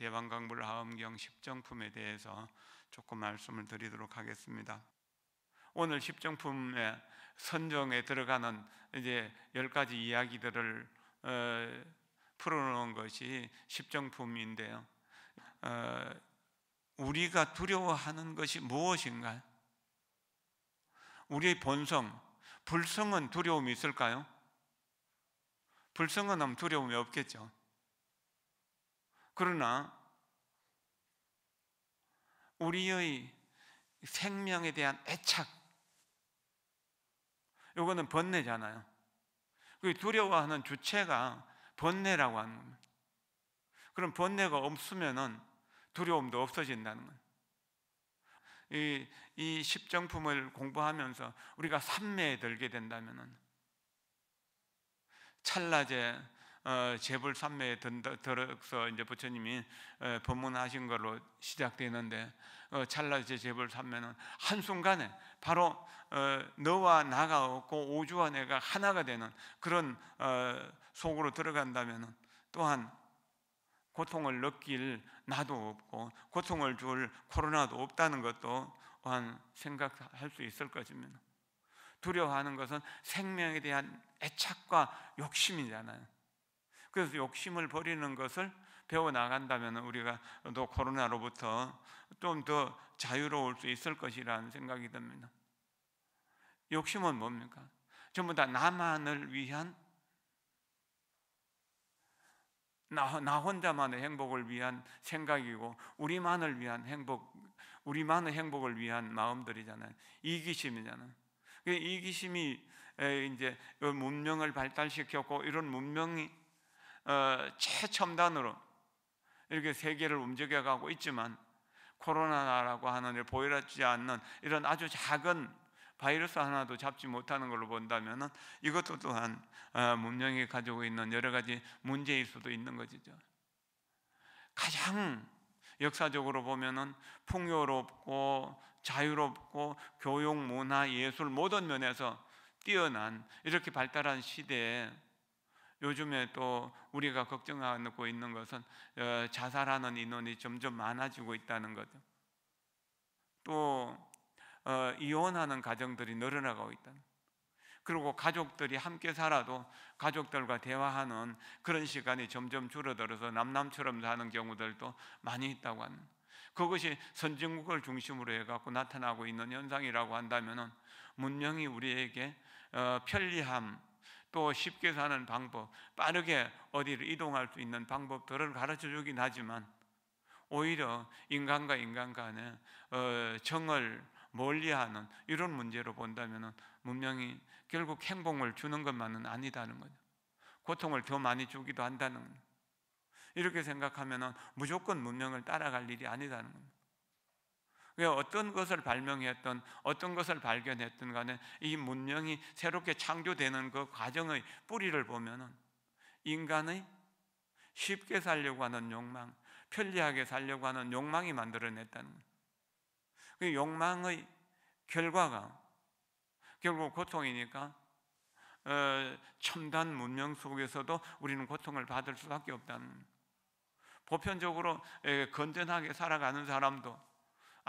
대왕강물 하엄경 십정품에 대해서 조금 말씀을 드리도록 하겠습니다. 오늘 십정품의 선정에 들어가는 이제 열 가지 이야기들을 어, 풀어놓은 것이 십정품인데요. 어, 우리가 두려워하는 것이 무엇인가 우리의 본성, 불성은 두려움이 있을까요? 불성은 두려움이 없겠죠. 그러나 우리의 생명에 대한 애착, 이거는 번뇌잖아요. 두려워하는 주체가 번뇌라고 하는 겁니다. 그럼 번뇌가 없으면은 두려움도 없어진다는 거예요. 이, 이 십정품을 공부하면서 우리가 삼매에 들게 된다면은 찰나제, 어, 재벌 삼매에 들어서 이제 부처님이 에, 어, 법문하신 걸로 시작되는데 어, 찰나제 재벌 삼매는한 순간에 바로 어, 너와 나가 없고 오주와 내가 하나가 되는 그런 어, 속으로 들어간다면 또한 고통을 느낄 나도 없고 고통을 줄 코로나도 없다는 것도 또한 생각할 수 있을 것입니다. 두려워하는 것은 생명에 대한 애착과 욕심이잖아요. 그래서 욕심을 버리는 것을 배워 나간다면 우리가 또 코로나로부터 좀 더 자유로울 수 있을 것이라는 생각이 듭니다. 욕심은 뭡니까? 전부 다 나만을 위한 나, 나 혼자만의 행복을 위한 생각이고 우리만을 위한 행복 우리만의 행복을 위한 마음들이잖아요. 이기심이잖아요. 그 이기심이 이제 그 문명을 발달시켰고 이런 문명이 어, 최첨단으로 이렇게 세계를 움직여가고 있지만 코로나라고 하는 보이지 않는 이런 아주 작은 바이러스 하나도 잡지 못하는 걸로 본다면 이것도 또한 어, 문명이 가지고 있는 여러 가지 문제일 수도 있는 것이죠. 가장 역사적으로 보면은 풍요롭고 자유롭고 교육, 문화, 예술 모든 면에서 뛰어난 이렇게 발달한 시대에 요즘에 또 우리가 걱정하고 있는 것은 어, 자살하는 인원이 점점 많아지고 있다는 거죠. 또 어, 이혼하는 가정들이 늘어나고 있다는. 그리고 가족들이 함께 살아도 가족들과 대화하는 그런 시간이 점점 줄어들어서 남남처럼 사는 경우들도 많이 있다고 하는. 그것이 선진국을 중심으로 해갖고 나타나고 있는 현상이라고 한다면은 문명이 우리에게 어, 편리함 또 쉽게 사는 방법, 빠르게 어디를 이동할 수 있는 방법들을 가르쳐 주긴 하지만 오히려 인간과 인간 간의 어, 정을 멀리하는 이런 문제로 본다면 문명이 결국 행복을 주는 것만은 아니다는 거죠. 고통을 더 많이 주기도 한다는 거예 이렇게 생각하면 무조건 문명을 따라갈 일이 아니다는 거죠. 그 어떤 것을 발명했던 어떤 것을 발견했던 간에 이 문명이 새롭게 창조되는 그 과정의 뿌리를 보면은 인간의 쉽게 살려고 하는 욕망, 편리하게 살려고 하는 욕망이 만들어냈다는 그 욕망의 결과가 결국 고통이니까 어, 첨단 문명 속에서도 우리는 고통을 받을 수밖에 없다는 보편적으로 예, 건전하게 살아가는 사람도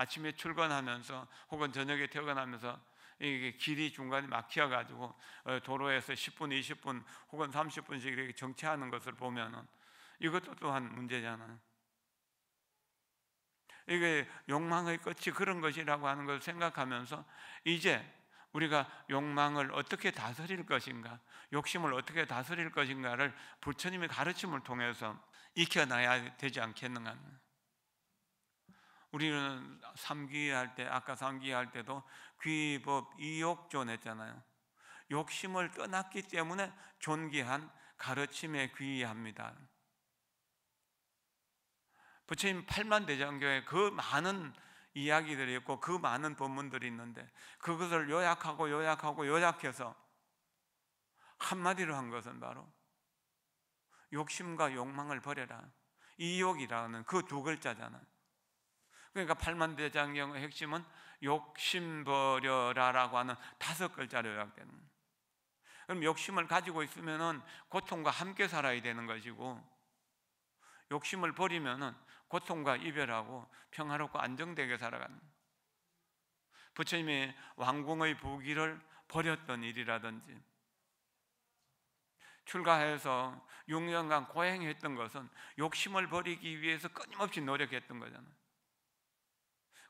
아침에 출근하면서 혹은 저녁에 퇴근하면서 이게 길이 중간에 막혀 가지고 어, 도로에서 10분, 20분 혹은 30분씩 이렇게 정체하는 것을 보면은 이것도 또한 문제잖아요. 이게 욕망의 끝이 그런 것이라고 하는 것을 생각하면서 이제 우리가 욕망을 어떻게 다스릴 것인가, 욕심을 어떻게 다스릴 것인가를 부처님의 가르침을 통해서 익혀놔야 되지 않겠는가. 우리는 삼기할 때 아까 삼기할 때도 귀법 이욕존 했잖아요. 욕심을 떠났기 때문에 존귀한 가르침에 귀의합니다. 부처님 팔만 대장경에 그 많은 이야기들이 있고 그 많은 본문들이 있는데 그것을 요약하고 요약하고 요약해서 한마디로 한 것은 바로 욕심과 욕망을 버려라. 이욕이라는 그 두 글자잖아요. 그러니까 팔만 대장경의 핵심은 욕심 버려라라고 하는 다섯 글자로 요약되는. 그럼 욕심을 가지고 있으면은 고통과 함께 살아야 되는 것이고 욕심을 버리면은 고통과 이별하고 평화롭고 안정되게 살아가는. 부처님이 왕궁의 부귀를 버렸던 일이라든지 출가해서 6년간 고행했던 것은 욕심을 버리기 위해서 끊임없이 노력했던 거잖아요.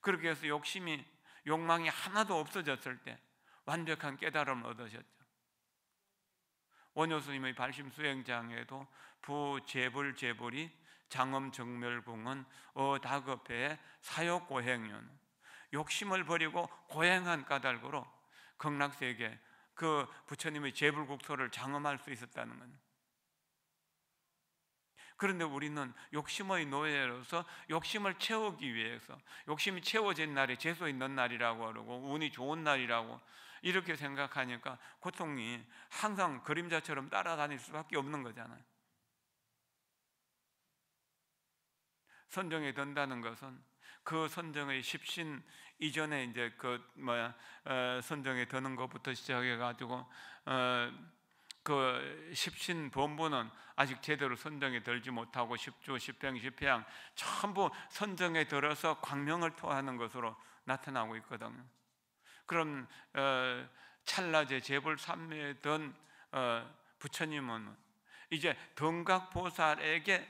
그렇게 해서 욕심이 욕망이 하나도 없어졌을 때 완벽한 깨달음을 얻으셨죠. 원효스님의 발심 수행장에도 부재불 재불이 장엄 정멸궁은 어다급해 사욕 고행윤 욕심을 버리고 고행한 까닭으로 극락세계 그 부처님의 재불국토를 장엄할 수 있었다는 건 그런데 우리는 욕심의 노예로서 욕심을 채우기 위해서 욕심이 채워진 날이 재수 있는 날이라고 그러고 운이 좋은 날이라고 이렇게 생각하니까 고통이 항상 그림자처럼 따라다닐 수밖에 없는 거잖아요. 선정에 든다는 것은 그 선정의 십신 이전에 이제 그 뭐야 어, 선정에 드는 것부터 시작해 가지고 어, 그 십신 본부는 아직 제대로 선정에 들지 못하고 십조 십행, 십해양 전부 선정에 들어서 광명을 토하는 것으로 나타나고 있거든요. 그럼 어, 찰나제 재벌 삼매던 어, 부처님은 이제 덩각보살에게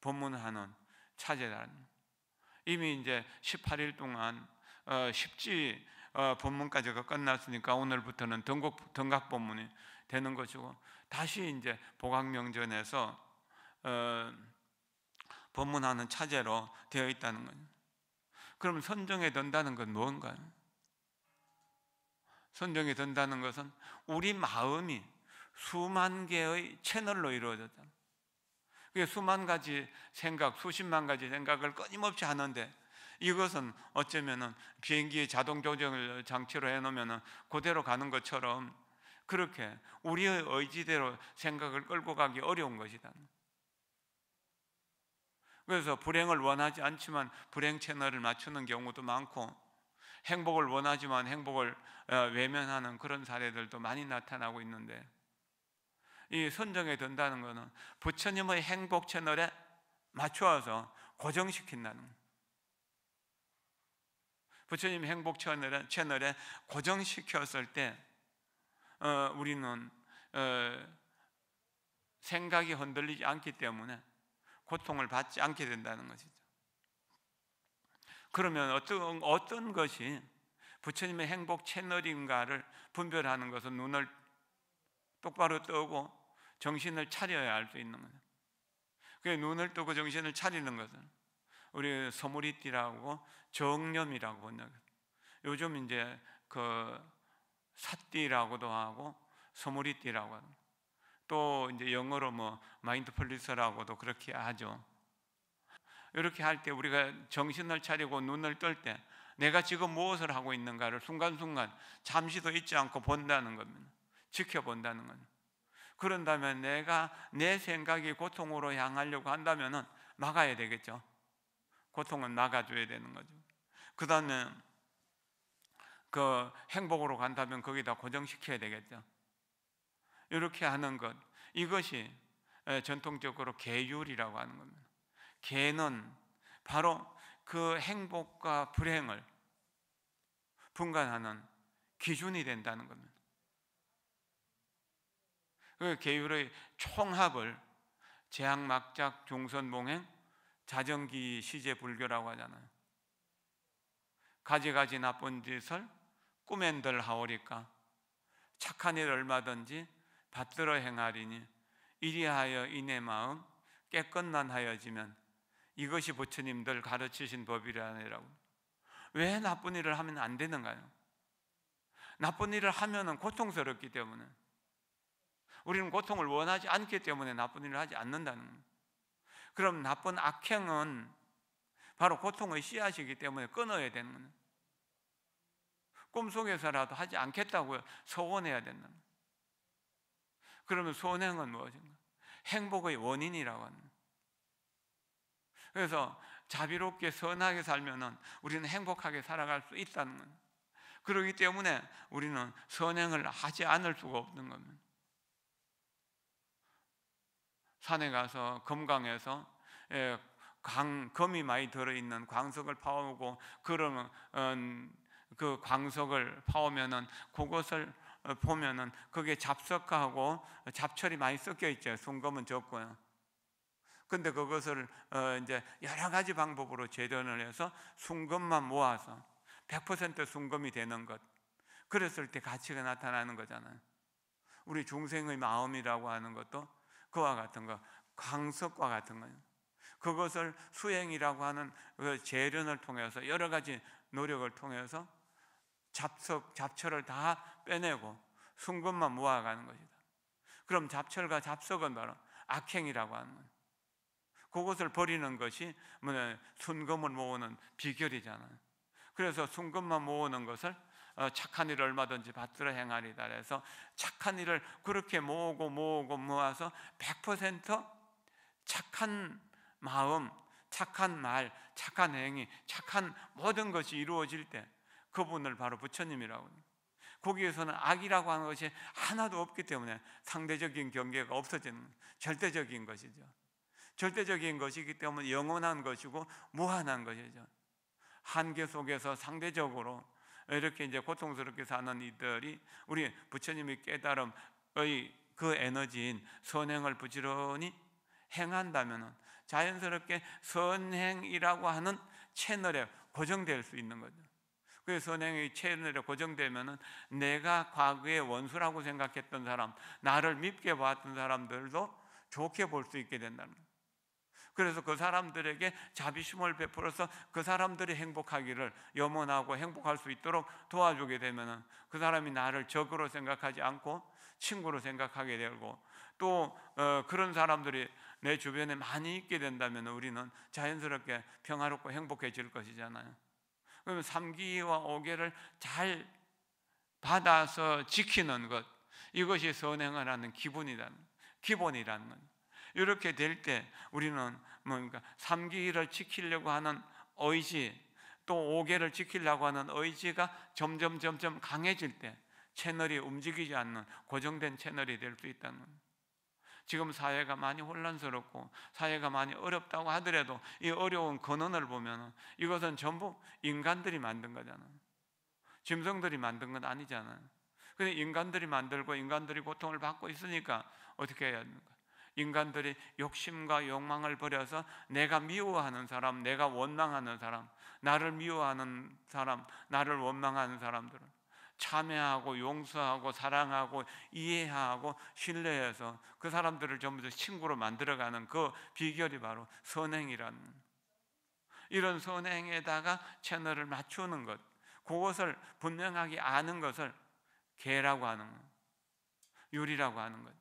법문하는 차제라 이미 이제 18일 동안 어, 십지 어, 본문까지가 끝났으니까 오늘부터는 덩각 본문이 되는 것이고 다시 이제 보강명전에서 어, 법문하는 차제로 되어 있다는 거예요. 그럼 선정에 든다는 건 뭔가요? 선정에 든다는 것은 우리 마음이 수만 개의 채널로 이루어졌다. 그게 수만 가지 생각, 수십만 가지 생각을 끊임없이 하는데 이것은 어쩌면 비행기의 자동 조정을 장치로 해놓으면 그대로 가는 것처럼 그렇게 우리의 의지대로 생각을 끌고 가기 어려운 것이다. 그래서 불행을 원하지 않지만 불행 채널을 맞추는 경우도 많고 행복을 원하지만 행복을 어, 외면하는 그런 사례들도 많이 나타나고 있는데 이 선정에 든다는 것은 부처님의 행복 채널에 맞추서 고정시킨다는 부처님 행복 채널에, 채널에 고정시켰을 때 어, 우리는 어, 생각이 흔들리지 않기 때문에 고통을 받지 않게 된다는 것이죠. 그러면 어떤 어떤 것이 부처님의 행복 채널인가를 분별하는 것은 눈을 똑바로 뜨고 정신을 차려야 알수 있는 거예그 눈을 뜨고 정신을 차리는 것은 우리 소모리띠라고 정념이라고 번역. 요즘 이제 그 사띠라고도 하고 소모리띠라고 하고 또 이제 영어로 뭐 마인드풀리스라고도 그렇게 하죠. 이렇게 할 때 우리가 정신을 차리고 눈을 뜰 때 내가 지금 무엇을 하고 있는가를 순간순간 잠시도 잊지 않고 본다는 겁니다. 지켜본다는 겁니다. 그런다면 내가 내 생각이 고통으로 향하려고 한다면 막아야 되겠죠. 고통은 막아줘야 되는 거죠. 그 다음에 그 행복으로 간다면 거기다 고정시켜야 되겠죠. 이렇게 하는 것 이것이 전통적으로 계율이라고 하는 겁니다. 계는 바로 그 행복과 불행을 분간하는 기준이 된다는 겁니다. 그 계율의 총합을 재앙 막작 종선 봉행 자정기 시제 불교라고 하잖아요. 가지가지 나쁜 짓을 꾸맨들 하오리까 착한 일 얼마든지 받들어 행하리니 이리하여 이내 마음 깨끗난 하여지면 이것이 부처님들 가르치신 법이라니라고 왜 나쁜 일을 하면 안 되는가요? 나쁜 일을 하면은 고통스럽기 때문에 우리는 고통을 원하지 않기 때문에 나쁜 일을 하지 않는다는 거예요. 그럼 나쁜 악행은 바로 고통의 씨앗이기 때문에 끊어야 되는 거예요. 꿈속에서라도 하지 않겠다고 소원해야 된다는 그러면 소원행은 무엇인가? 행복의 원인이라고 하는 그래서 자비롭게 선하게 살면 우리는 행복하게 살아갈 수 있다는 겁 그러기 때문에 우리는 선행을 하지 않을 수가 없는 겁니다. 산에 가서 금강에서 예, 강 금이 많이 들어 있는 광석을 파오고 그러면 음, 그 광석을 파오면은 그것을 어, 보면은 거기에 잡석하고 잡철이 많이 섞여 있죠. 송금은 적고요. 근데 그것을 어, 이제 여러 가지 방법으로 재련을 해서 순금만 모아서 100% 순금이 되는 것. 그랬을 때 가치가 나타나는 거잖아요. 우리 중생의 마음이라고 하는 것도 그와 같은 거, 광석과 같은 거예요. 그것을 수행이라고 하는 그 재련을 통해서 여러 가지 노력을 통해서 잡석, 잡초를 다 빼내고 순금만 모아가는 것이다. 그럼 잡철과 잡석은 바로 악행이라고 하는 거예요. 그것을 버리는 것이 뭐냐 순금을 모으는 비결이잖아요. 그래서 순금만 모으는 것을 어, 착한 일을 얼마든지 받들어 행하리다 해서 착한 일을 그렇게 모으고 모으고 모아서 100% 착한 마음, 착한 말, 착한 행위, 착한 모든 것이 이루어질 때 그분을 바로 부처님이라고. 거기에서는 악이라고 하는 것이 하나도 없기 때문에 상대적인 경계가 없어지는 절대적인 것이죠. 절대적인 것이기 때문에 영원한 것이고 무한한 것이죠. 한계 속에서 상대적으로 이렇게 이제 고통스럽게 사는 이들이 우리 부처님이 깨달음의 그 에너지인 선행을 부지런히 행한다면 자연스럽게 선행이라고 하는 채널에 고정될 수 있는 거죠. 그 선행의 체내로 고정되면은 내가 과거의 원수라고 생각했던 사람, 나를 밉게 봤던 사람들도 좋게 볼 수 있게 된다는 거예요. 그래서 그 사람들에게 자비심을 베풀어서 그 사람들이 행복하기를 염원하고 행복할 수 있도록 도와주게 되면그 사람이 나를 적으로 생각하지 않고 친구로 생각하게 되고 또 어, 그런 사람들이 내 주변에 많이 있게 된다면 우리는 자연스럽게 평화롭고 행복해질 것이잖아요. 그럼 3기와 5계를 잘 받아서 지키는 것 이것이 선행을 하는 기본이라는 기본이라는 이렇게 될 때 우리는 뭔가 3기를 지키려고 하는 의지 또 5계를 지키려고 하는 의지가 점점 점점 강해질 때 채널이 움직이지 않는 고정된 채널이 될 수 있다는 지금 사회가 많이 혼란스럽고 사회가 많이 어렵다고 하더라도 이 어려운 근원을 보면 이것은 전부 인간들이 만든 거잖아요. 짐승들이 만든 건아니잖아 근데 인간들이 만들고 인간들이 고통을 받고 있으니까 어떻게 해야 하는가? 인간들이 욕심과 욕망을 버려서 내가 미워하는 사람, 내가 원망하는 사람, 나를 미워하는 사람, 나를 원망하는 사람들은 참여하고 용서하고 사랑하고 이해하고 신뢰해서 그 사람들을 전부 다 친구로 만들어가는 그 비결이 바로 선행이라는 이런 선행에다가 채널을 맞추는 것 그것을 분명하게 아는 것을 개라고 하는 것 유리라고 하는 것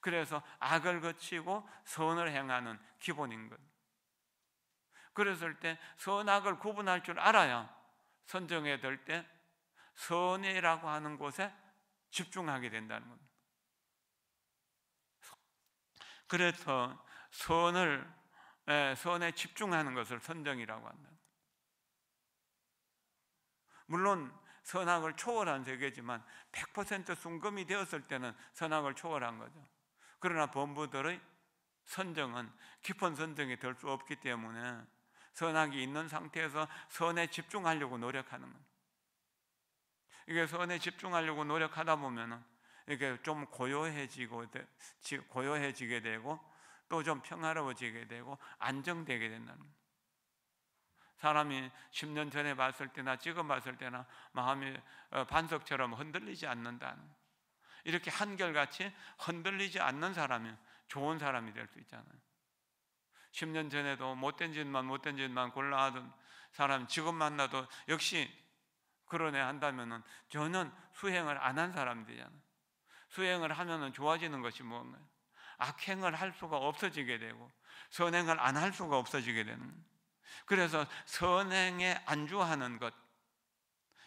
그래서 악을 거치고 선을 행하는 기본인 것 그랬을 때 선악을 구분할 줄 알아야 선정해될 때 선이라고 하는 곳에 집중하게 된다는 겁니다. 그래서 선을 예, 선에 집중하는 것을 선정이라고 한다. 물론 선악을 초월한 세계지만 100% 순금이 되었을 때는 선악을 초월한 거죠. 그러나 본부들의 선정은 깊은 선정이 될 수 없기 때문에 선악이 있는 상태에서 선에 집중하려고 노력하는 거예요. 이게 선에 집중하려고 노력하다 보면은 이게좀 고요해지고 고요해지게 되고 또 좀 평화로워지게 되고 안정되게 된다는 사람이 10년 전에 봤을 때나 지금 봤을 때나 마음이 어, 반석처럼 흔들리지 않는다는 이렇게 한결같이 흔들리지 않는 사람이 좋은 사람이 될 수 있잖아요. 10년 전에도 못된 짓만 못된 짓만 골라하던 사람 지금 만나도 역시 그러네 한다면은 저는 수행을 안 한사람들이잖아 수행을 하면은 좋아지는 것이 뭔가요? 악행을 할 수가 없어지게 되고 선행을 안 할 수가 없어지게 되는. 그래서 선행에 안주하는 것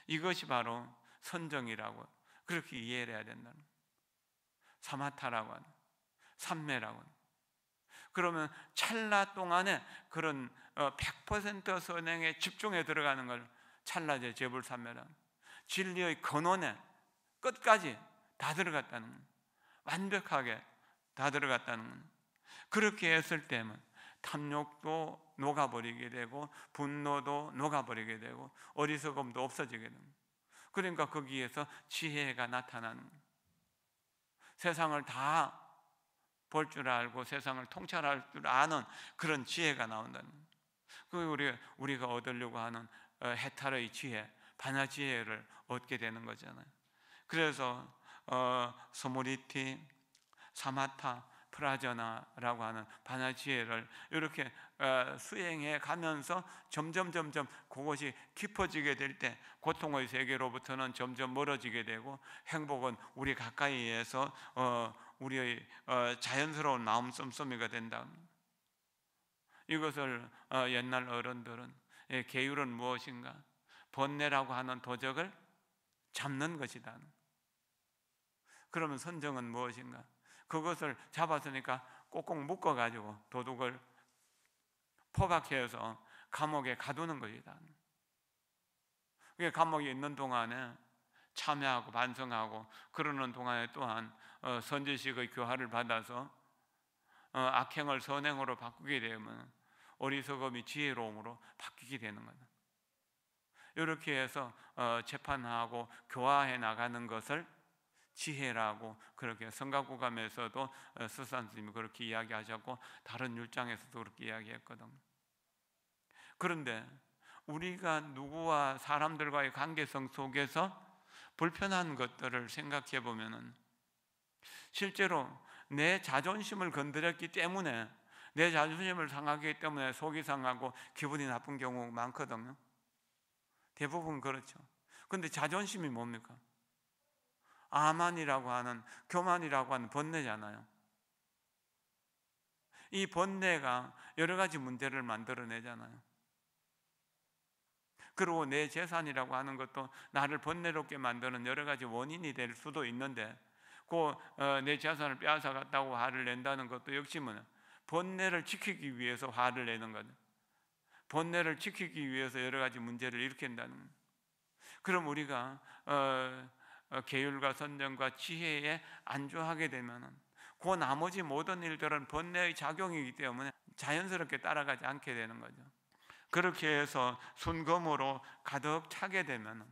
이것이 바로 선정이라고 그렇게 이해를 해야 된다는. 사마타라고 하는 삼매라고 하는. 그러면 찰나 동안에 그런 100% 어, 선행에 집중해 들어가는 걸 찰나제 제불사멸은 진리의 근원에 끝까지 다 들어갔다는 것. 완벽하게 다 들어갔다는 것. 그렇게 했을 때면 탐욕도 녹아버리게 되고 분노도 녹아버리게 되고 어리석음도 없어지게 되는 것. 그러니까 거기에서 지혜가 나타나는 세상을 다 볼 줄 알고 세상을 통찰할 줄 아는 그런 지혜가 나온다는 그 우리, 우리가 얻으려고 하는 어, 해탈의 지혜, 반야 지혜를 얻게 되는 거잖아요. 그래서 어, 소모리티, 사마타, 프라저나라고 하는 반야 지혜를 이렇게 어, 수행해 가면서 점점 점점 그것이 깊어지게 될 때 고통의 세계로부터는 점점 멀어지게 되고 행복은 우리 가까이에서 어, 우리의 어, 자연스러운 마음 씀씀이가 된다. 이것을 어, 옛날 어른들은 계율은 예, 무엇인가? 번뇌라고 하는 도적을 잡는 것이다. 그러면 선정은 무엇인가? 그것을 잡았으니까 꼭꼭 묶어가지고 도둑을 포박해서 감옥에 가두는 것이다. 그게 감옥에 있는 동안에 참여하고 반성하고 그러는 동안에 또한 어, 선지식의 교화를 받아서 어, 악행을 선행으로 바꾸게 되면 어리석음이 지혜로움으로 바뀌게 되는 거예요. 이렇게 해서 어, 재판하고 교화해 나가는 것을 지혜라고 그렇게 성가구감에서도 어, 수산 스님이 그렇게 이야기하셨고 다른 율장에서도 그렇게 이야기했거든. 그런데 우리가 누구와 사람들과의 관계성 속에서 불편한 것들을 생각해 보면은 실제로 내 자존심을 건드렸기 때문에 내 자존심을 상하기 때문에 속이 상하고 기분이 나쁜 경우 많거든요. 대부분 그렇죠. 근데 자존심이 뭡니까? 아만이라고 하는 교만이라고 하는 번뇌잖아요. 이 번뇌가 여러 가지 문제를 만들어내잖아요. 그리고 내 재산이라고 하는 것도 나를 번뇌롭게 만드는 여러 가지 원인이 될 수도 있는데, 그내 어, 재산을 빼앗아갔다고 화를 낸다는 것도 역시 뭐냐 본내를 지키기 위해서 화를 내는 거죠. 본내를 지키기 위해서 여러 가지 문제를 일으킨다는 것. 그럼 우리가 어, 어, 계율과 선정과 지혜에 안주하게 되면 그 나머지 모든 일들은 번뇌의 작용이기 때문에 자연스럽게 따라가지 않게 되는 거죠. 그렇게 해서 순금으로 가득 차게 되면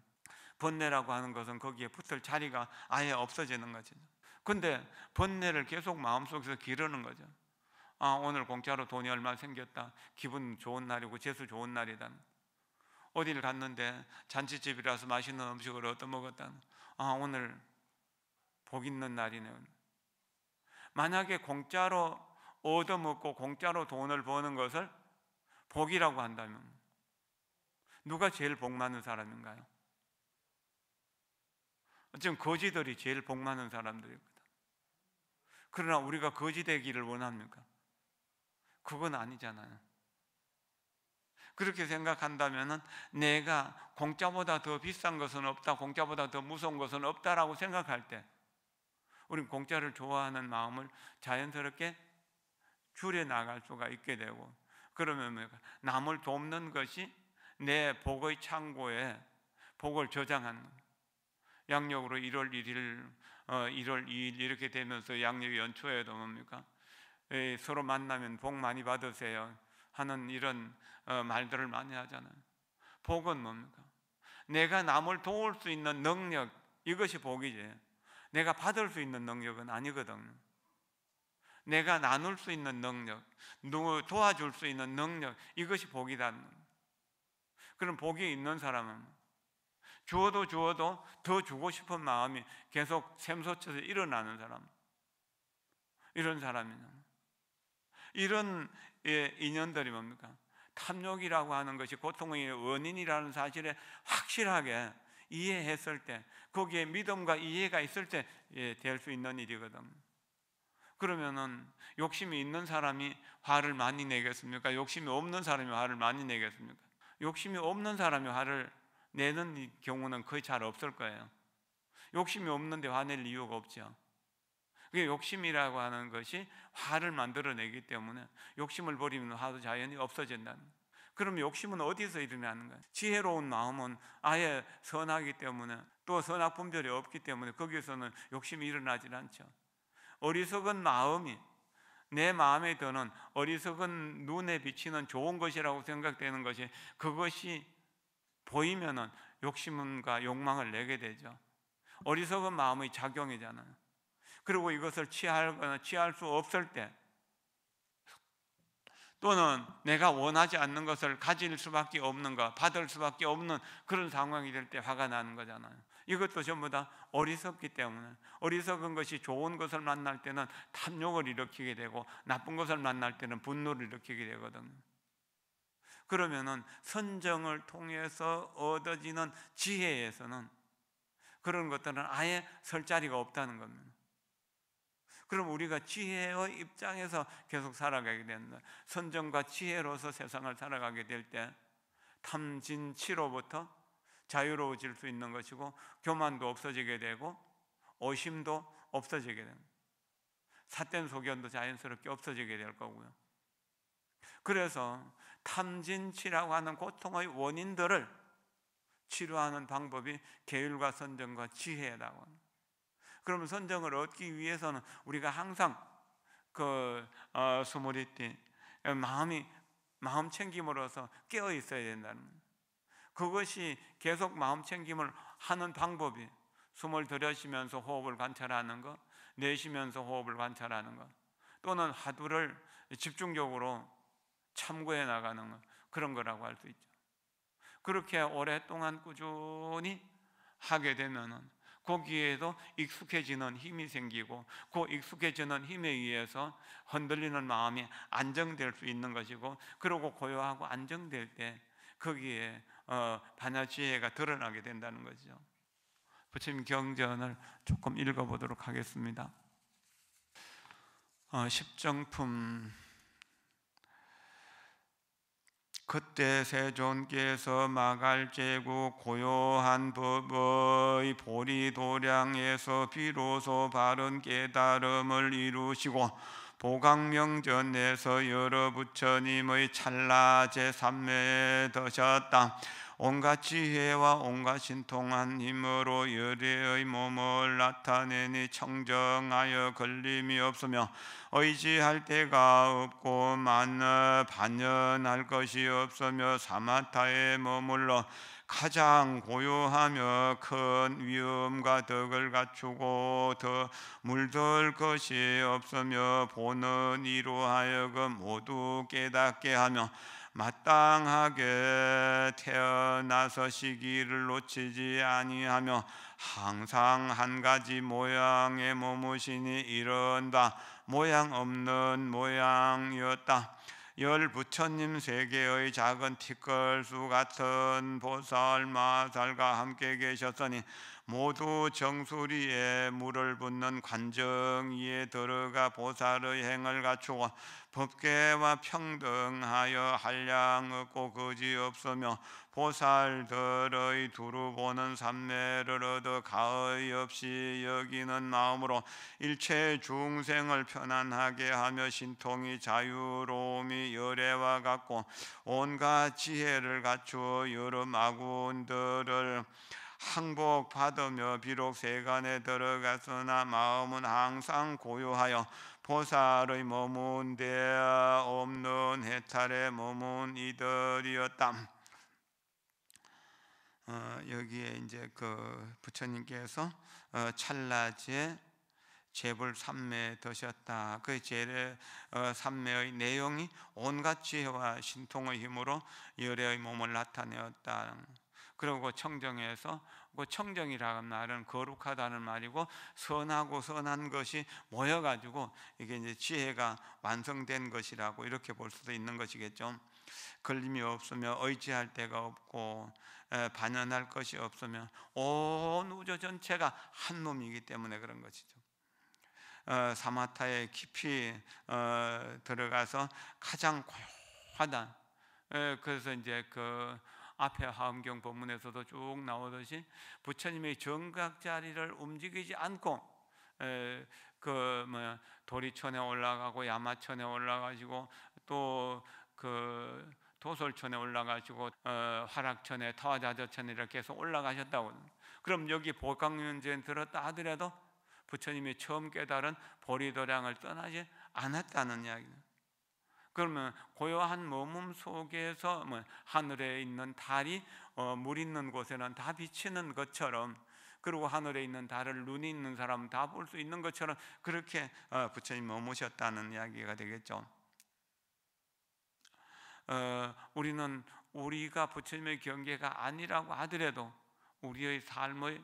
번뇌라고 하는 것은 거기에 붙을 자리가 아예 없어지는 거죠. 근데 번뇌를 계속 마음속에서 기르는 거죠. 아, 오늘 공짜로 돈이 얼마 생겼다. 기분 좋은 날이고 재수 좋은 날이다. 어디를 갔는데 잔치집이라서 맛있는 음식을 얻어 먹었다. 아, 오늘 복 있는 날이네. 만약에 공짜로 얻어 먹고 공짜로 돈을 버는 것을 복이라고 한다면 누가 제일 복 많은 사람인가요? 지금 거지들이 제일 복 많은 사람들이거든. 그러나 우리가 거지 되기를 원합니까? 그건 아니잖아요. 그렇게 생각한다면 내가 공짜보다 더 비싼 것은 없다, 공짜보다 더 무서운 것은 없다라고 생각할 때 우린 공짜를 좋아하는 마음을 자연스럽게 줄여나갈 수가 있게 되고 그러면 남을 돕는 것이 내 복의 창고에 복을 저장하는 양력으로 1월 1일, 1월 어, 2일 이렇게 되면서 양력 연초에도 뭡니까? 예, 서로 만나면 복 많이 받으세요 하는 이런 어, 말들을 많이 하잖아요. 복은 뭡니까? 내가 남을 도울 수 있는 능력 이것이 복이지. 내가 받을 수 있는 능력은 아니거든. 내가 나눌 수 있는 능력, 누구 도와줄 수 있는 능력 이것이 복이다. 그럼 복이 있는 사람은 주어도 주어도 더 주고 싶은 마음이 계속 샘솟쳐서 일어나는 사람. 이런 사람이냐. 이런 예, 인연들이 뭡니까? 탐욕이라고 하는 것이 고통의 원인이라는 사실에 확실하게 이해했을 때 거기에 믿음과 이해가 있을 때 될수 예, 있는 일이거든. 그러면은 욕심이 있는 사람이 화를 많이 내겠습니까? 욕심이 없는 사람이 화를 많이 내겠습니까? 욕심이 없는 사람이 화를 내는 경우는 거의 잘 없을 거예요. 욕심이 없는데 화낼 이유가 없죠. 그게 욕심이라고 하는 것이 화를 만들어내기 때문에 욕심을 버리면 화도 자연히 없어진다는 거예 그럼 욕심은 어디서 일어나는가? 지혜로운 마음은 아예 선하기 때문에 또 선악 분별이 없기 때문에 거기에서는 욕심이 일어나질 않죠. 어리석은 마음이 내 마음에 드는 어리석은 눈에 비치는 좋은 것이라고 생각되는 것이 그것이 보이면은 욕심과 욕망을 내게 되죠. 어리석은 마음의 작용이잖아요. 그리고 이것을 취하거나 어, 취할 수 없을 때 또는 내가 원하지 않는 것을 가질 수밖에 없는 것, 받을 수밖에 없는 그런 상황이 될 때 화가 나는 거잖아요. 이것도 전부 다 어리석기 때문에 어리석은 것이 좋은 것을 만날 때는 탐욕을 일으키게 되고 나쁜 것을 만날 때는 분노를 일으키게 되거든요. 그러면은 선정을 통해서 얻어지는 지혜에서는 그런 것들은 아예 설 자리가 없다는 겁니다. 그럼 우리가 지혜의 입장에서 계속 살아가게 되는 선정과 지혜로서 세상을 살아가게 될 때 탐진치로부터 자유로워질 수 있는 것이고 교만도 없어지게 되고 오심도 없어지게 됩다 삿된 소견도 자연스럽게 없어지게 될 거고요. 그래서 탐진치라고 하는 고통의 원인들을 치료하는 방법이 계율과 선정과 지혜라고 합니다. 그러면 선정을 얻기 위해서는 우리가 항상 그 어, 소모리띠 예, 마음이 마음 챙김으로서 깨어 있어야 된다는 그것이 계속 마음 챙김을 하는 방법이 숨을 들여쉬면서 호흡을 관찰하는 것, 내쉬면서 호흡을 관찰하는 것, 또는 하두를 집중적으로 참고해 나가는 것, 그런 거라고 할 수 있죠. 그렇게 오랫동안 꾸준히 하게 되면은 거기에도 익숙해지는 힘이 생기고 그 익숙해지는 힘에 의해서 흔들리는 마음이 안정될 수 있는 것이고 그러고 고요하고 안정될 때 거기에 어, 반야 지혜가 드러나게 된다는 거죠. 부처님 경전을 조금 읽어보도록 하겠습니다. 어, 십정품 그때 세존께서 마갈제고 고요한 법의 보리도량에서 비로소 바른 깨달음을 이루시고 보강명전에서 여러 부처님의 찰나 제3회에 더셨다 온갖 지혜와 온갖 신통한 힘으로 여리의 몸을 나타내니 청정하여 걸림이 없으며 의지할 데가 없고 만나 반연할 것이 없으며 사마타에 머물러 가장 고요하며 큰 위엄과 덕을 갖추고 더 물들 것이 없으며 보는 이로 하여금 모두 깨닫게 하며 마땅하게 태어나서 시기를 놓치지 아니하며 항상 한 가지 모양의 몸무신이 이른다 모양 없는 모양이었다 열 부처님 세계의 작은 티끌수 같은 보살마살과 함께 계셨으니 모두 정수리에 물을 붓는 관정 위에 들어가 보살의 행을 갖추어 법계와 평등하여 한량 없고 거지 없으며 보살들의 두루 보는 삼매를 얻어 가의 없이 여기는 마음으로 일체 중생을 편안하게 하며 신통이 자유로움이 열애와 같고 온갖 지혜를 갖추어 여러 마군들을 항복받으며 비록 세간에 들어갔으나 마음은 항상 고요하여 보살의 머문 데 없는 해탈에 머문 이들이었다. 어, 여기에 이제 그 부처님께서 어, 찰나제 재불 삼매 드셨다. 그 재례 어, 삼매의 내용이 온갖 지혜와 신통의 힘으로 열애의 몸을 나타내었다. 그리고 청정에서 그 청정이라는 말은 거룩하다는 말이고 선하고 선한 것이 모여가지고 이게 이제 지혜가 완성된 것이라고 이렇게 볼 수도 있는 것이겠죠. 걸림이 없으며 의지할 데가 없고 반연할 것이 없으면 온 우주 전체가 한 몸이기 때문에 그런 것이죠. 어, 사마타에 깊이 어, 들어가서 가장 고요하다. 에, 그래서 이제 그 앞에 화엄경 본문에서도 쭉 나오듯이 부처님의 정각 자리를 움직이지 않고 그뭐 야 도리천에 올라가고 야마천에 올라가지고 또 그 도솔천에 올라가지고 어, 화락천에 타자저천에 이렇게 해서 올라가셨다고 그럼 여기 보강윤전 들었다 하더라도 부처님이 처음 깨달은 보리도량을 떠나지 않았다는 이야기는 그러면 고요한 머문 속에서 뭐 하늘에 있는 달이 어, 물 있는 곳에는 다 비치는 것처럼 그리고 하늘에 있는 달을 눈이 있는 사람 은다 볼 수 있는 것처럼 그렇게 어, 부처님 머무셨다는 이야기가 되겠죠. 어, 우리는 우리가 부처님의 경계가 아니라고 하더라도 우리의 삶의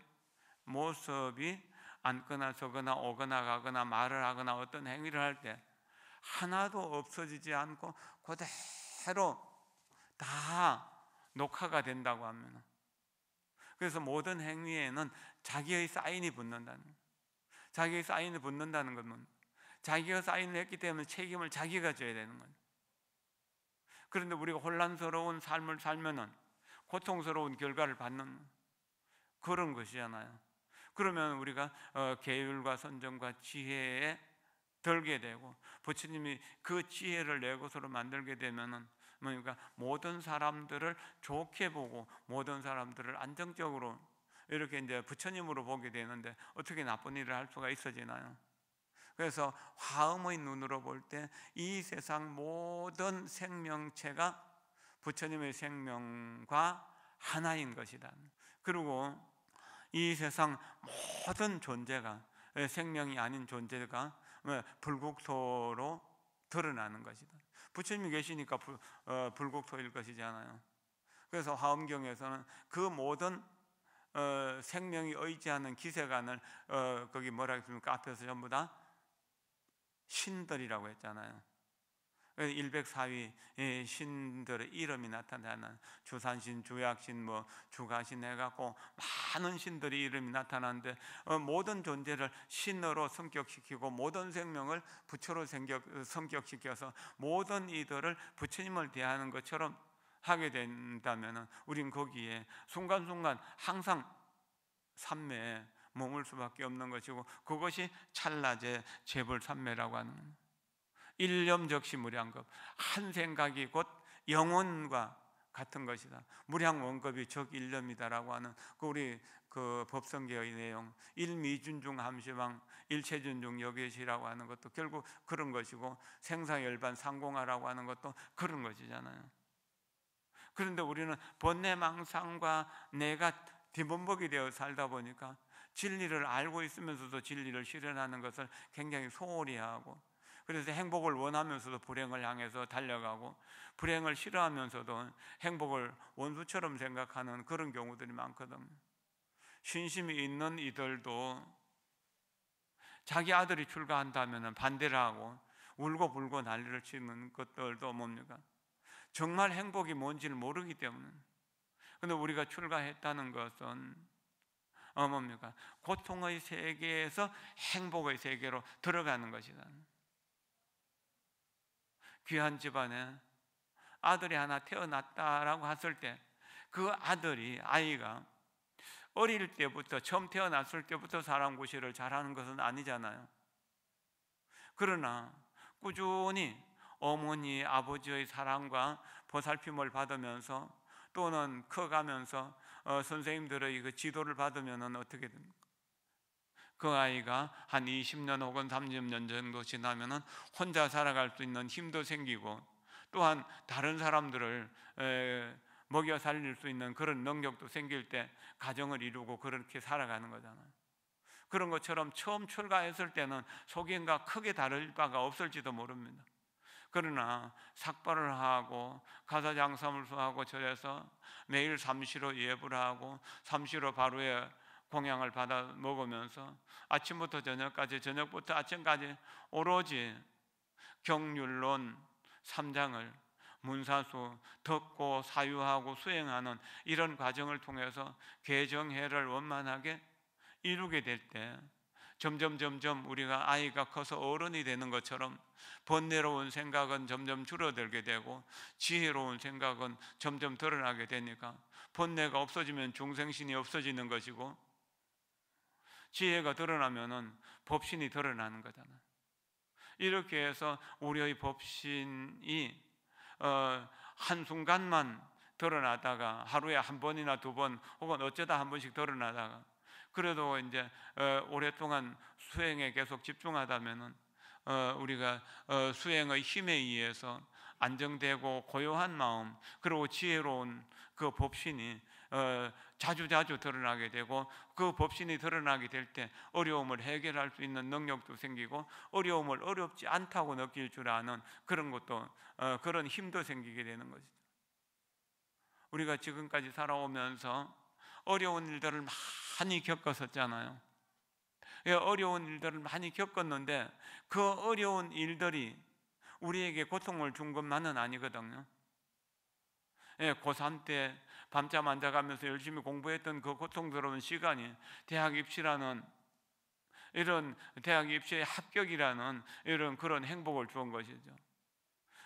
모습이 앉거나 서거나 오거나 가거나 말을 하거나 어떤 행위를 할때 하나도 없어지지 않고 그대로 다 녹화가 된다고 하면 그래서 모든 행위에는 자기의 사인이 붙는다는 자기의 사인이 붙는다는 것은 자기가 사인을 했기 때문에 책임을 자기가 져야 되는 거예요 그런데 우리가 혼란스러운 삶을 살면은 고통스러운 결과를 받는 그런 것이잖아요 그러면 우리가 어, 계율과 선정과 지혜에 들게 되고 부처님이 그 지혜를 내 것으로 만들게 되면은 그러니까 모든 사람들을 좋게 보고 모든 사람들을 안정적으로 이렇게 이제 부처님으로 보게 되는데 어떻게 나쁜 일을 할 수가 있어지나요? 그래서 화음의 눈으로 볼 때 이 세상 모든 생명체가 부처님의 생명과 하나인 것이다. 그리고 이 세상 모든 존재가 예, 생명이 아닌 존재가 네, 불국토로 드러나는 것이다. 부처님이 계시니까 불, 어, 불국토일 것이잖아요. 그래서 화엄경에서는 그 모든 어, 생명이 의지하는 기세관을 어, 거기 뭐라 했습니까? 앞에서 전부 다 신들이라고 했잖아요. 104위 신들의 이름이 나타나는 주산신, 주약신, 뭐 주가신 해갖고 많은 신들의 이름이 나타나는데 어, 모든 존재를 신으로 성격시키고 모든 생명을 부처로 성격시켜서 모든 이들을 부처님을 대하는 것처럼 하게 된다면 우린 거기에 순간순간 항상 삼매에 머물 수밖에 없는 것이고 그것이 찰나제 재벌 삼매라고 하는 것입니다. 일념적시 무량급한 생각이 곧 영혼과 같은 것이다. 무량 원급이적 일념이다라고 하는 그 우리 그 법성계의 내용 일미준중 함시망 일체준중 여계시라고 하는 것도 결국 그런 것이고 생사열반 상공하라고 하는 것도 그런 것이잖아요. 그런데 우리는 번뇌망상과 내가 뒤범벅이 되어 살다 보니까 진리를 알고 있으면서도 진리를 실현하는 것을 굉장히 소홀히 하고 그래서 행복을 원하면서도 불행을 향해서 달려가고 불행을 싫어하면서도 행복을 원수처럼 생각하는 그런 경우들이 많거든요. 신심이 있는 이들도 자기 아들이 출가한다면 반대를 하고 울고 불고 난리를 치는 것들도 뭡니까? 정말 행복이 뭔지를 모르기 때문에. 근데 우리가 출가했다는 것은 어 뭡니까? 고통의 세계에서 행복의 세계로 들어가는 것이다. 귀한 집안에 아들이 하나 태어났다라고 했을 때 그 아들이 아이가 어릴 때부터 처음 태어났을 때부터 사람 구실을 잘하는 것은 아니잖아요. 그러나 꾸준히 어머니 아버지의 사랑과 보살핌을 받으면서 또는 커가면서 어, 선생님들의 그 지도를 받으면 어떻게 됩니까? 그 아이가 한 20년 혹은 30년 정도 지나면은 혼자 살아갈 수 있는 힘도 생기고 또한 다른 사람들을 에, 먹여 살릴 수 있는 그런 능력도 생길 때 가정을 이루고 그렇게 살아가는 거잖아요. 그런 것처럼 처음 출가했을 때는 속인과 크게 다를 바가 없을지도 모릅니다. 그러나 삭발을 하고 가사장사물수 하고 절에서 매일 삼시로 예불 하고 삼시로 바로에 공양을 받아 먹으면서 아침부터 저녁까지 저녁부터 아침까지 오로지 경률론 3장을 문사수 듣고 사유하고 수행하는 이런 과정을 통해서 개정해를 원만하게 이루게 될 때 점점 점점 우리가 아이가 커서 어른이 되는 것처럼 번뇌로운 생각은 점점 줄어들게 되고 지혜로운 생각은 점점 드러나게 되니까 번뇌가 없어지면 중생신이 없어지는 것이고 지혜가 드러나면은 법신이 드러나는 거잖아 이렇게 해서 우리의 법신이 어, 한 순간만 드러나다가 하루에 한 번이나 두 번 혹은 어쩌다 한 번씩 드러나다가 그래도 이제 어, 오랫동안 수행에 계속 집중하다면은 어, 우리가 어, 수행의 힘에 의해서 안정되고 고요한 마음 그리고 지혜로운 그 법신이 어, 자주자주 드러나게 되고 그 법신이 드러나게 될 때 어려움을 해결할 수 있는 능력도 생기고 어려움을 어렵지 않다고 느낄 줄 아는 그런 것도 어, 그런 힘도 생기게 되는 것이죠 우리가 지금까지 살아오면서 어려운 일들을 많이 겪었었잖아요. 예, 어려운 일들을 많이 겪었는데 그 어려운 일들이 우리에게 고통을 준 것만은 아니거든요. 예, 고3 때 밤잠 안 자가면서 열심히 공부했던 그 고통스러운 시간이 대학 입시라는 이런 대학 입시의 합격이라는 이런 그런 행복을 주은 것이죠.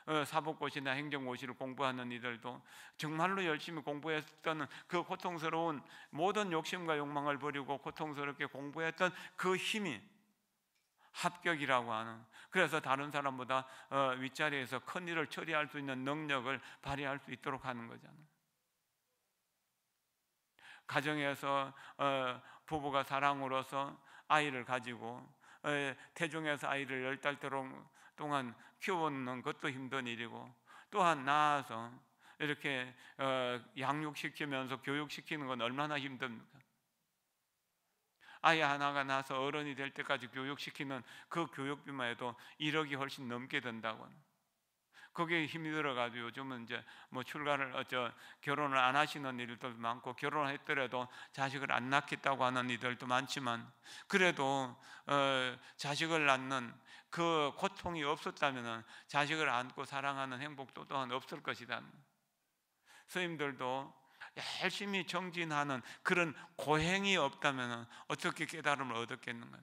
어, 사법고시나 행정고시를 공부하는 이들도 정말로 열심히 공부했던 그 고통스러운 모든 욕심과 욕망을 버리고 고통스럽게 공부했던 그 힘이 합격이라고 하는 그래서 다른 사람보다 어, 윗자리에서 큰 일을 처리할 수 있는 능력을 발휘할 수 있도록 하는 거잖아요. 가정에서 어, 부부가 사랑으로서 아이를 가지고 어, 태중에서 아이를 열 달 동안 키우는 것도 힘든 일이고 또한 나아서 이렇게 어, 양육시키면서 교육시키는 건 얼마나 힘듭니까? 아이 하나가 나서 어른이 될 때까지 교육시키는 그 교육비만 해도 1억이 훨씬 넘게 든다고. 거기 힘이 들어가지고 요즘은 이제 뭐 출가를 어쩌 결혼을 안 하시는 일들 많고 결혼했더라도 자식을 안 낳겠다고 하는 이들도 많지만 그래도 어, 자식을 낳는 그 고통이 없었다면은 자식을 안고 사랑하는 행복도 또한 없을 것이다. 스님들도 열심히 정진하는 그런 고행이 없다면 어떻게 깨달음을 얻었겠는가?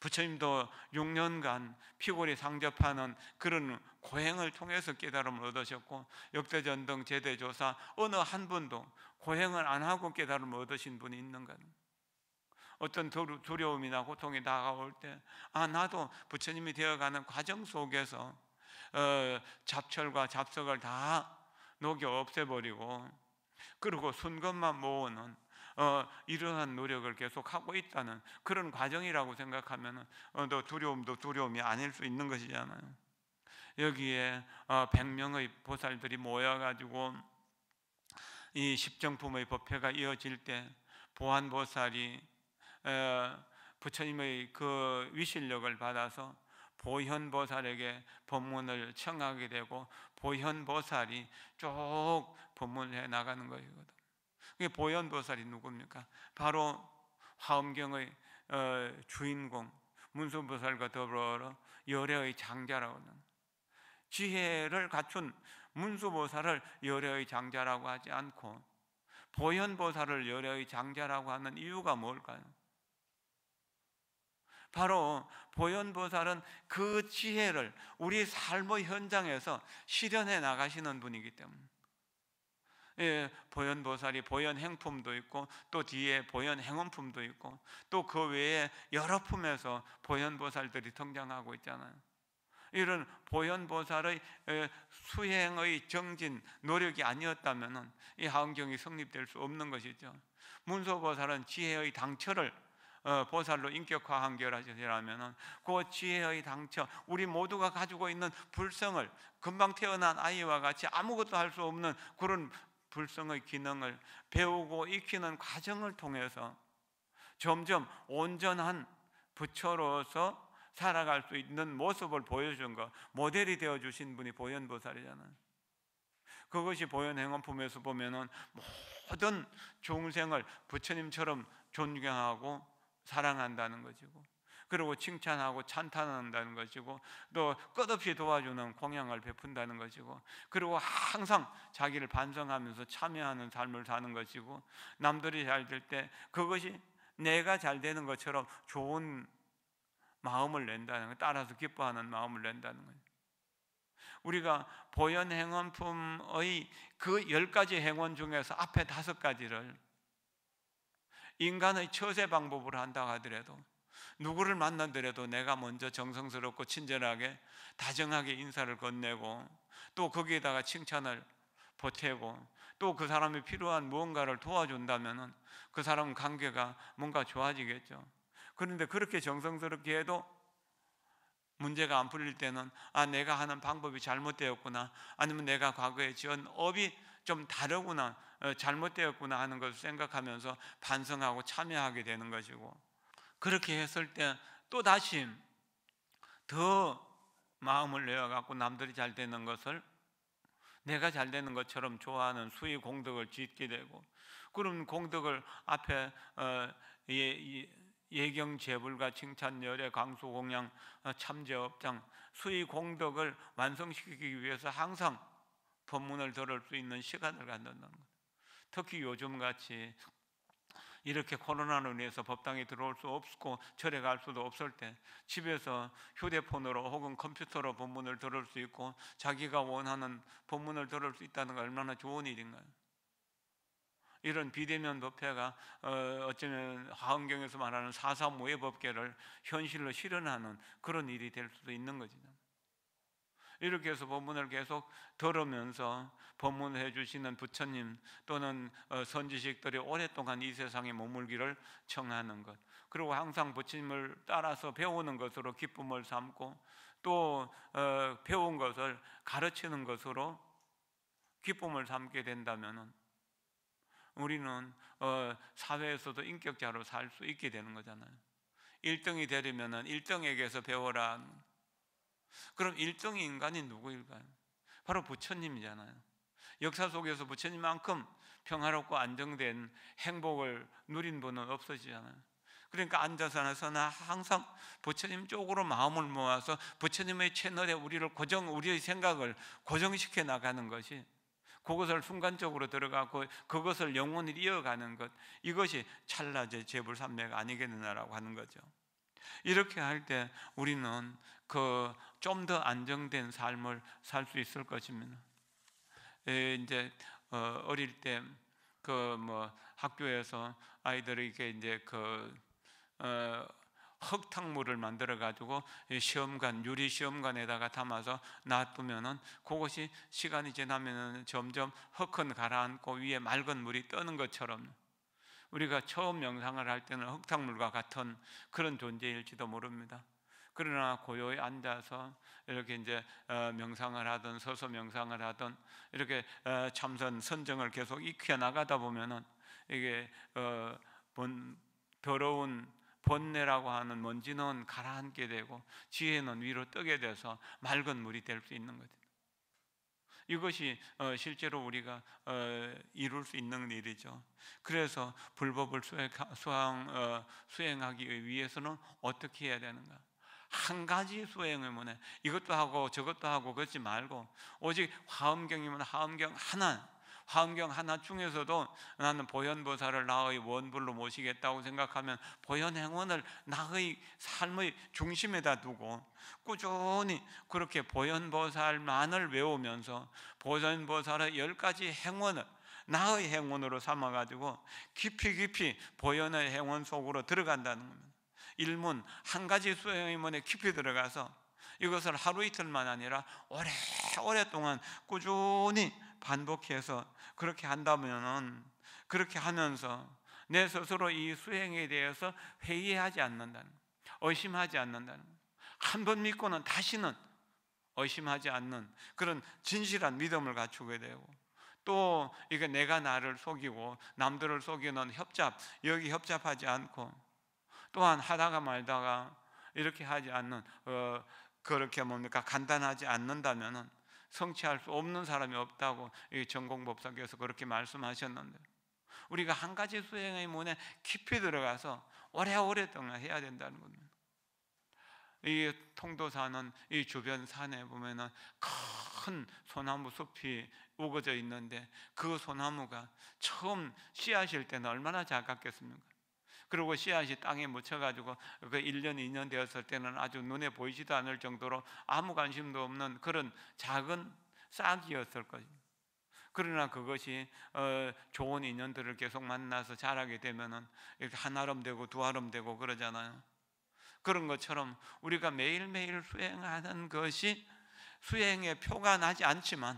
부처님도 6년간 피골이 상접하는 그런 고행을 통해서 깨달음을 얻으셨고 역대전등 제대조사 어느 한 분도 고행을 안 하고 깨달음을 얻으신 분이 있는가? 어떤 두려움이나 고통이 다가올 때, 아, 나도 부처님이 되어가는 과정 속에서, 어, 잡철과 잡석을 다 녹여 없애버리고 그리고 순것만 모으는 어, 이러한 노력을 계속하고 있다는 그런 과정이라고 생각하면 어, 더 두려움도 두려움이 아닐 수 있는 것이잖아요. 여기에 어, 100명의 보살들이 모여가지고 이 십정품의 법회가 이어질 때 보안보살이 어, 부처님의 그 위실력을 받아서 보현보살에게 법문을 청하게 되고 보현보살이 쭉 법문을 해 나가는 것이거든 그게 보현보살이 누굽니까? 바로 화엄경의 어, 주인공 문수보살과 더불어 열애의 장자라고 하는 지혜를 갖춘 문수보살을 열애의 장자라고 하지 않고 보현보살을 열애의 장자라고 하는 이유가 뭘까요? 바로 보현보살은 그 지혜를 우리 삶의 현장에서 실현해 나가시는 분이기 때문에 예, 보현보살이 보현행품도 있고 또 뒤에 보현행원품도 있고 또 그 외에 여러 품에서 보현보살들이 등장하고 있잖아요 이런 보현보살의 수행의 정진, 노력이 아니었다면 이 하은경이 성립될 수 없는 것이죠 문소보살은 지혜의 당처를 어, 보살로 인격화한 결하시라면은 그 지혜의 당처 우리 모두가 가지고 있는 불성을 금방 태어난 아이와 같이 아무것도 할 수 없는 그런 불성의 기능을 배우고 익히는 과정을 통해서 점점 온전한 부처로서 살아갈 수 있는 모습을 보여준 것, 모델이 되어 주신 분이 보현보살이잖아요. 그것이 보현행원 품에서 보면은 모든 중생을 부처님처럼 존경하고 사랑한다는 것이고 그리고 칭찬하고 찬탄한다는 것이고 또 끝없이 도와주는 공양을 베푼다는 것이고 그리고 항상 자기를 반성하면서 참여하는 삶을 사는 것이고 남들이 잘 될 때 그것이 내가 잘 되는 것처럼 좋은 마음을 낸다는 것 따라서 기뻐하는 마음을 낸다는 거예요. 우리가 보현 행원품의 그 열 가지 행원 중에서 앞에 다섯 가지를 인간의 처세 방법으로 한다 하더라도 누구를 만나더라도 내가 먼저 정성스럽고 친절하게 다정하게 인사를 건네고 또 거기에다가 칭찬을 보태고 또 그 사람이 필요한 무언가를 도와준다면그 사람 관계가 뭔가 좋아지겠죠. 그런데 그렇게 정성스럽게 해도 문제가 안 풀릴 때는 아 내가 하는 방법이 잘못되었구나 아니면 내가 과거에 지은 업이 좀 다르구나 어, 잘못되었구나 하는 것을 생각하면서 반성하고 참여하게 되는 것이고 그렇게 했을 때또 다시 더 마음을 내어 갖고 남들이 잘 되는 것을 내가 잘 되는 것처럼 좋아하는 수의 공덕을 짓게 되고 그런 공덕을 앞에 어, 예, 예경 제불과 칭찬 열애 강수 공양 어, 참제 업장 수의 공덕을 완성시키기 위해서 항상 법문을 들을 수 있는 시간을 갖는다는 것. 특히 요즘같이 이렇게 코로나로 인해서 법당에 들어올 수 없고 절에 갈 수도 없을 때 집에서 휴대폰으로 혹은 컴퓨터로 본문을 들을 수 있고 자기가 원하는 본문을 들을 수 있다는 게 얼마나 좋은 일인가요? 이런 비대면 법회가 어, 어쩌면 하은경에서 말하는 사사무예 법계를 현실로 실현하는 그런 일이 될 수도 있는 거죠. 이렇게 해서 본문을 계속 들으면서 본문을 해주시는 부처님 또는 어, 선지식들이 오랫동안 이 세상에 머물기를 청하는 것 그리고 항상 부처님을 따라서 배우는 것으로 기쁨을 삼고 또 어, 배운 것을 가르치는 것으로 기쁨을 삼게 된다면 우리는 어, 사회에서도 인격자로 살 수 있게 되는 거잖아요 1등이 되려면 1등에게서 배워라 그럼 1등 인간이 누구일까요? 바로 부처님이잖아요. 역사 속에서 부처님만큼 평화롭고 안정된 행복을 누린 분은 없어지잖아요. 그러니까 앉아서나 서나 항상 부처님 쪽으로 마음을 모아서 부처님의 채널에 우리를 고정, 우리의 생각을 고정시켜 나가는 것이 그것을 순간적으로 들어가고 그것을 영혼을 이어가는 것 이것이 찰나제 재불산맥 아니겠느냐라고 하는 거죠. 이렇게 할 때 우리는 그 좀 더 안정된 삶을 살 수 있을 것입니다. 이제 어, 어릴 때 그 뭐 학교에서 아이들에게 이제 그 어, 흙탕물을 만들어 가지고 시험관 유리 시험관에다가 담아서 놔두면은 그것이 시간이 지나면은 점점 흙은 가라앉고 위에 맑은 물이 떠는 것처럼 우리가 처음 명상을 할 때는 흙탕물과 같은 그런 존재일지도 모릅니다. 그러나 고요히 앉아서 이렇게 이제 어, 명상을 하던 서서 명상을 하던 이렇게 어, 참선 선정을 계속 익혀 나가다 보면은 이게 어, 본, 더러운 번뇌라고 하는 먼지는 가라앉게 되고 지혜는 위로 뜨게 돼서 맑은 물이 될 수 있는 거죠. 이것이 어, 실제로 우리가 어, 이룰 수 있는 일이죠. 그래서 불법을 수행, 어, 하기 위해서는 어떻게 해야 되는가? 한 가지 수행을 뭐네 이것도 하고 저것도 하고 그러지 말고 오직 화엄경이면 화엄경 하나 환경 하나 중에서도 나는 보현보사를 나의 원불로 모시겠다고 생각하면 보현행원을 나의 삶의 중심에다 두고 꾸준히 그렇게 보현보살만을 외우면서 보현보살의 열 가지 행원을 나의 행운으로 삼아가지고 깊이 깊이 보현의 행운 속으로 들어간다는 겁니다. 일문, 한 가지 수행의문에 깊이 들어가서 이것을 하루 이틀만 아니라 오래, 오랫동안 꾸준히 반복해서 그렇게 한다면은 그렇게 하면서 내 스스로 이 수행에 대해서 회의하지 않는다는 의심하지 않는다는 한 번 믿고는 다시는 의심하지 않는 그런 진실한 믿음을 갖추게 되고 또 이게 내가 나를 속이고 남들을 속이는 협잡 여기 협잡하지 않고 또한 하다가 말다가 이렇게 하지 않는 어, 그렇게 뭡니까 간단하지 않는다면은 성취할 수 없는 사람이 없다고 전공법사께서 그렇게 말씀하셨는데 우리가 한 가지 수행의 문에 깊이 들어가서 오래오래동안 해야 된다는 겁니다. 이 통도사는 이 주변 산에 보면은 큰 소나무 숲이 우거져 있는데 그 소나무가 처음 씨앗일 때는 얼마나 작았겠습니까? 그리고 씨앗이 땅에 묻혀가지고 그 1년, 2년 되었을 때는 아주 눈에 보이지도 않을 정도로 아무 관심도 없는 그런 작은 싹이었을 것입니다. 그러나 그것이 어, 좋은 인연들을 계속 만나서 자라게 되면은 이렇게 한 알음 되고 두 아름 되고 그러잖아요. 그런 것처럼 우리가 매일매일 수행하는 것이 수행의 표가 나지 않지만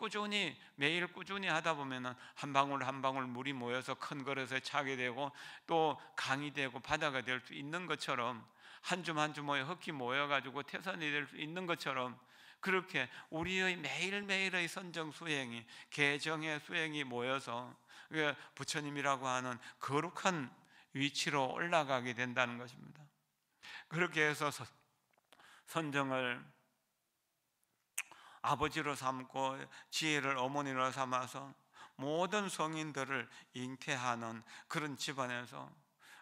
꾸준히 매일 꾸준히 하다 보면은 한 방울 한 방울 물이 모여서 큰그릇서 차게 되고 또 강이 되고 바다가 될 수 있는 것처럼 한 줌 한 줌 모여 흙이 모여 가지고 태산이 될 수 있는 것처럼 그렇게 우리의 매일매일의 선정 수행이 개정의 수행이 모여서 그 부처님이라고 하는 거룩한 위치로 올라가게 된다는 것입니다. 그렇게 해서 선정을 아버지로 삼고 지혜를 어머니로 삼아서 모든 성인들을 잉태하는 그런 집안에서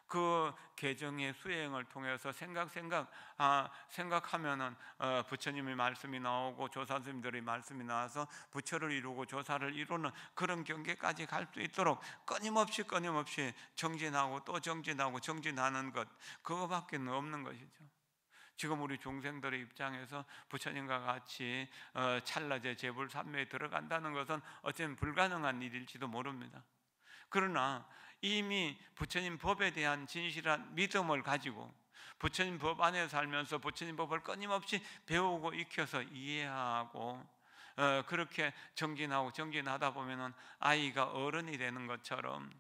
그 계정의 수행을 통해서 생각 생각 아, 생각하면은 어, 부처님의 말씀이 나오고 조사님들의 말씀이 나와서 부처를 이루고 조사를 이루는 그런 경계까지 갈 수 있도록 끊임없이 끊임없이 정진하고 또 정진하고 정진하는 것 그거밖에 없는 것이죠. 지금 우리 중생들의 입장에서 부처님과 같이 어, 찰나제 제불 삼매에 들어간다는 것은 어쨌든 불가능한 일일지도 모릅니다. 그러나 이미 부처님 법에 대한 진실한 믿음을 가지고 부처님 법 안에 살면서 부처님 법을 끊임없이 배우고 익혀서 이해하고 어, 그렇게 정진하고 정진하다 보면은 아이가 어른이 되는 것처럼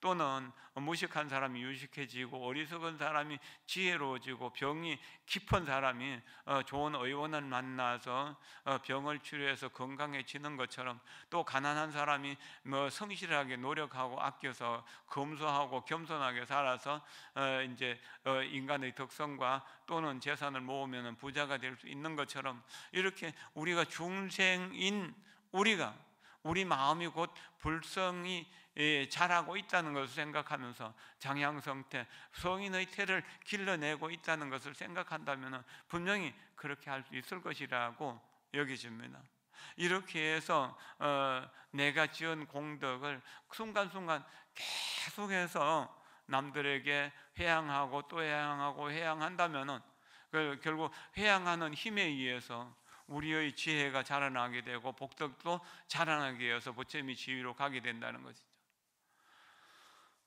또는 무식한 사람이 유식해지고 어리석은 사람이 지혜로워지고 병이 깊은 사람이 어, 좋은 의원을 만나서 어, 병을 치료해서 건강해지는 것처럼 또 가난한 사람이 뭐 성실하게 노력하고 아껴서 검소하고 겸손하게 살아서 어, 이제 인간의 덕성과 또는 재산을 모으면 부자가 될 수 있는 것처럼 이렇게 우리가 중생인 우리가 우리 마음이 곧 불성이 예, 자라고 있다는 것을 생각하면서 장양성태 성인의 태를 길러내고 있다는 것을 생각한다면 분명히 그렇게 할 수 있을 것이라고 여겨집니다. 이렇게 해서 어, 내가 지은 공덕을 순간순간 계속해서 남들에게 회양하고 또 회양하고 회양한다면 그 결국 회양하는 힘에 의해서 우리의 지혜가 자라나게 되고 복덕도 자라나게 되어서 보채미 지위로 가게 된다는 것이죠.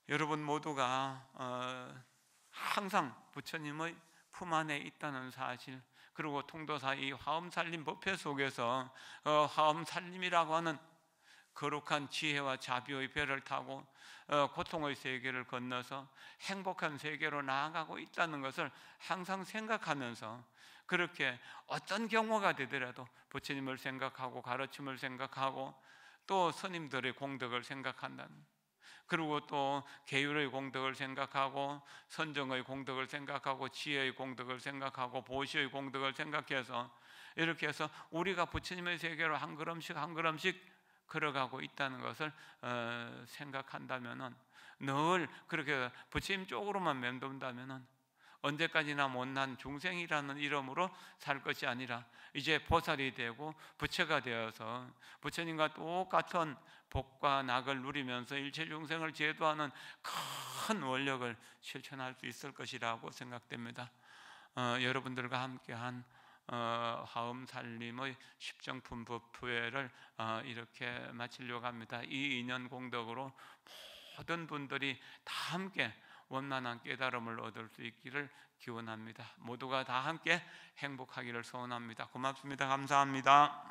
여러분 모두가 어, 항상 부처님의 품 안에 있다는 사실 그리고 통도사 이 화엄살림 법회 속에서 어, 화엄살림이라고 하는 거룩한 지혜와 자비의 배를 타고 어, 고통의 세계를 건너서 행복한 세계로 나아가고 있다는 것을 항상 생각하면서 그렇게 어떤 경우가 되더라도 부처님을 생각하고 가르침을 생각하고 또 스님들의 공덕을 생각한다는 그리고 또 계율의 공덕을 생각하고 선정의 공덕을 생각하고 지혜의 공덕을 생각하고 보시의 공덕을 생각해서 이렇게 해서 우리가 부처님의 세계로 한 걸음씩 한 걸음씩 걸어가고 있다는 것을 어, 생각한다면늘 그렇게 부처님 쪽으로만 맴돈다면 언제까지나 못난 중생이라는 이름으로 살 것이 아니라 이제 보살이 되고 부처가 되어서 부처님과 똑같은 복과 낙을 누리면서 일체 중생을 제도하는 큰 원력을 실천할 수 있을 것이라고 생각됩니다. 어, 여러분들과 함께한 어, 하음 살림의 십정품 법회를 어, 이렇게 마치려고 합니다. 이 인연 공덕으로 모든 분들이 다 함께 원만한 깨달음을 얻을 수 있기를 기원합니다. 모두가 다 함께 행복하기를 소원합니다. 고맙습니다. 감사합니다.